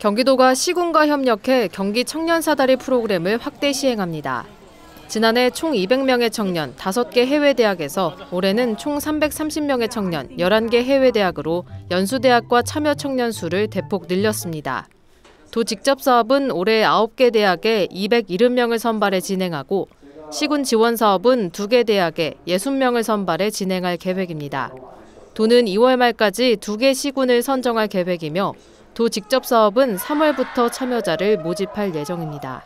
경기도가 시군과 협력해 경기 청년 사다리 프로그램을 확대 시행합니다. 지난해 총 200명의 청년 5개 해외 대학에서 올해는 총 330명의 청년 11개 해외 대학으로 연수대학과 참여 청년 수를 대폭 늘렸습니다. 도 직접 사업은 올해 9개 대학에 270명을 선발해 진행하고 시군 지원 사업은 2개 대학에 60명을 선발해 진행할 계획입니다. 도는 2월 말까지 두 개 시군을 선정할 계획이며 도 직접 사업은 3월부터 참여자를 모집할 예정입니다.